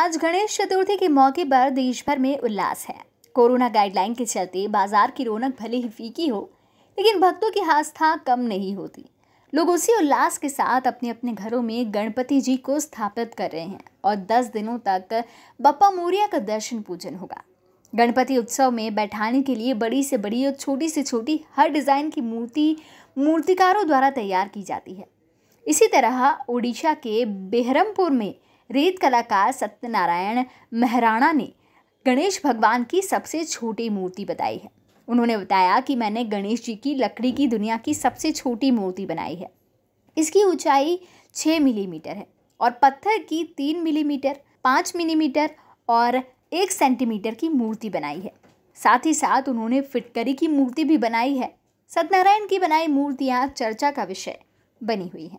आज गणेश चतुर्थी के मौके पर देश भर में उल्लास है कोरोना गाइडलाइन के चलते बाजार की रौनक भले ही फीकी हो लेकिन भक्तों की आस्था कम नहीं होती लोग उसी उल्लास के साथ अपने अपने घरों में गणपति जी को स्थापित कर रहे हैं और दस दिनों तक बप्पा मोरिया का दर्शन पूजन होगा गणपति उत्सव में बैठाने के लिए बड़ी से बड़ी और छोटी से छोटी हर डिज़ाइन की मूर्ति मूर्तिकारों द्वारा तैयार की जाती है इसी तरह ओडिशा के बेहरमपुर में रेत कलाकार सत्यनारायण मेहराणा ने गणेश भगवान की सबसे छोटी मूर्ति बताई है उन्होंने बताया कि मैंने गणेश जी की लकड़ी की दुनिया की सबसे छोटी मूर्ति बनाई है इसकी ऊंचाई छः मिलीमीटर है और पत्थर की तीन मिलीमीटर पाँच मिलीमीटर और एक सेंटीमीटर की मूर्ति बनाई है साथ ही साथ उन्होंने फिटकरी की मूर्ति भी बनाई है सत्यनारायण की बनाई मूर्तियाँ चर्चा का विषय बनी हुई हैं